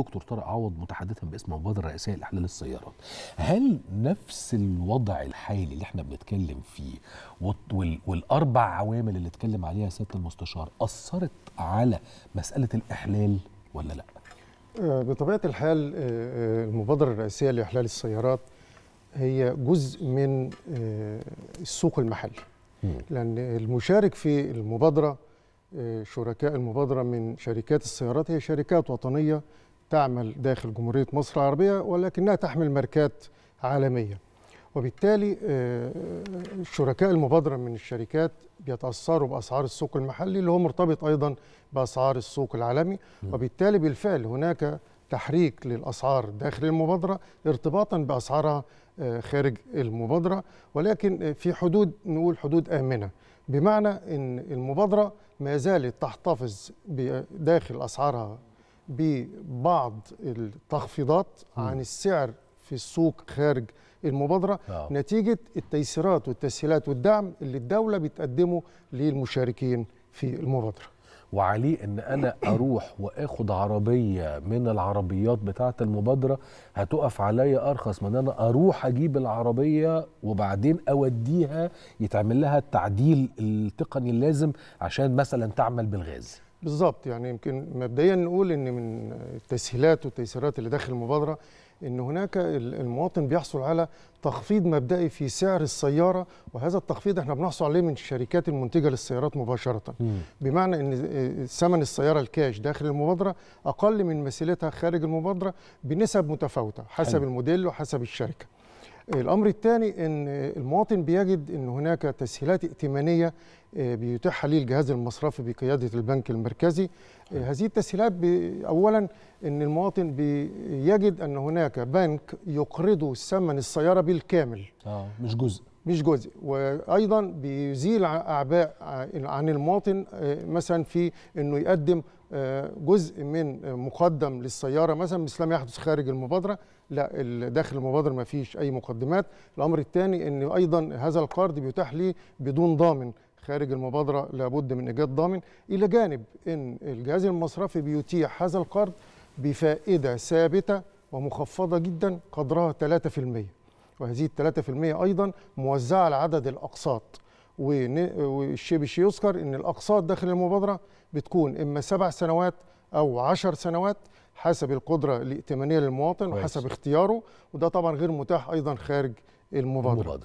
دكتور طارق عوض متحدثا باسم مبادره رئاسيه لاحلال السيارات هل نفس الوضع الحالي اللي احنا بنتكلم فيه والاربع عوامل اللي اتكلم عليها سياده المستشار اثرت على مساله الاحلال ولا لا آه، بطبيعه الحال آه، آه، المبادره الرئاسيه لاحلال السيارات هي جزء من السوق المحلي لان المشارك في المبادره شركاء المبادرة من شركات السيارات هي شركات وطنية تعمل داخل جمهورية مصر العربية ولكنها تحمل ماركات عالمية وبالتالي آه، آه، شركاء المبادرة من الشركات بيتأثروا بأسعار السوق المحلي اللي هو مرتبط أيضا بأسعار السوق العالمي وبالتالي بالفعل هناك تحريك للأسعار داخل المبادرة ارتباطا بأسعارها آه، خارج المبادرة ولكن في حدود نقول حدود آمنة بمعنى أن المبادرة ما زالت تحتفظ داخل أسعارها ببعض التخفيضات عن السعر في السوق خارج المبادره نعم. نتيجه التيسيرات والتسهيلات والدعم اللي الدوله بتقدمه للمشاركين في المبادره وعلي ان انا اروح واخد عربيه من العربيات بتاعه المبادره هتقف عليا ارخص من انا اروح اجيب العربيه وبعدين اوديها يتعمل لها التعديل التقني اللازم عشان مثلا تعمل بالغاز بالظبط يعني يمكن مبدئيا نقول ان من التسهيلات والتيسيرات اللي داخل المبادره ان هناك المواطن بيحصل على تخفيض مبدئي في سعر السياره وهذا التخفيض احنا بنحصل عليه من الشركات المنتجه للسيارات مباشره مم. بمعنى ان ثمن السياره الكاش داخل المبادره اقل من مثيلتها خارج المبادره بنسب متفاوته حسب حلو. الموديل وحسب الشركه الامر الثاني ان المواطن بيجد ان هناك تسهيلات ائتمانيه آه، بيتيحها لي الجهاز المصرفي بقياده البنك المركزي آه، طيب. هذه التسهيلات اولا ان المواطن بيجد ان هناك بنك يقرضه ثمن السياره بالكامل اه مش جزء مش جزء وايضا بيزيل اعباء عن المواطن آه، مثلا في انه يقدم جزء من مقدم للسياره مثلا مثل ما يحدث خارج المبادره لا داخل المبادره ما فيش اي مقدمات الامر الثاني ان ايضا هذا القرض بيتاح لي بدون ضامن خارج المبادرة لابد من إيجاد ضامن إلى جانب أن الجهاز المصرفي بيتيح هذا القرض بفائدة ثابتة ومخفضة جدا قدرها 3% وهذه ال 3% أيضا موزعة على عدد الأقساط والشيء والشبش يذكر أن الأقساط داخل المبادرة بتكون إما سبع سنوات أو عشر سنوات حسب القدرة الائتمانية للمواطن وحسب اختياره وده طبعا غير متاح أيضا خارج المبادرة, المبادرة.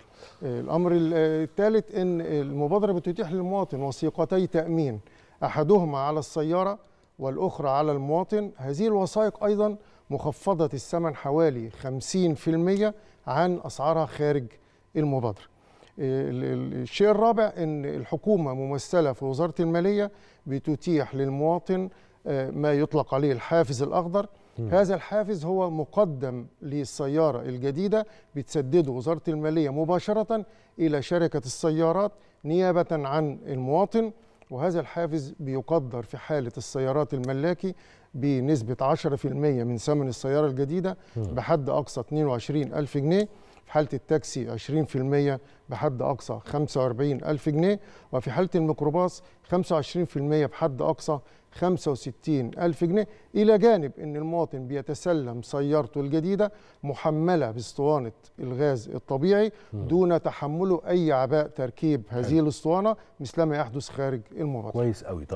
الأمر الثالث أن المبادرة بتتيح للمواطن وثيقتي تأمين أحدهما على السيارة والأخرى على المواطن هذه الوثائق أيضا مخفضة الثمن حوالي 50% عن أسعارها خارج المبادرة الشيء الرابع أن الحكومة ممثلة في وزارة المالية بتتيح للمواطن آه، ما يطلق عليه الحافز الأخضر هذا الحافز هو مقدم للسيارة الجديدة بتسدده وزارة المالية مباشرة إلى شركة السيارات نيابة عن المواطن وهذا الحافز بيقدر في حالة السيارات الملاكي بنسبة 10% من ثمن السيارة الجديدة بحد أقصى 22 ألف جنيه في حالة التاكسي 20% بحد أقصى 45 ألف جنيه وفي حالة الميكروباص 25% بحد أقصى 65 ألف جنيه إلى جانب أن المواطن بيتسلم سيارته الجديدة محملة باسطوانة الغاز الطبيعي دون تحمله أي عباء تركيب هذه الاسطوانة مثلما يحدث خارج المبادرة كويس قوي طب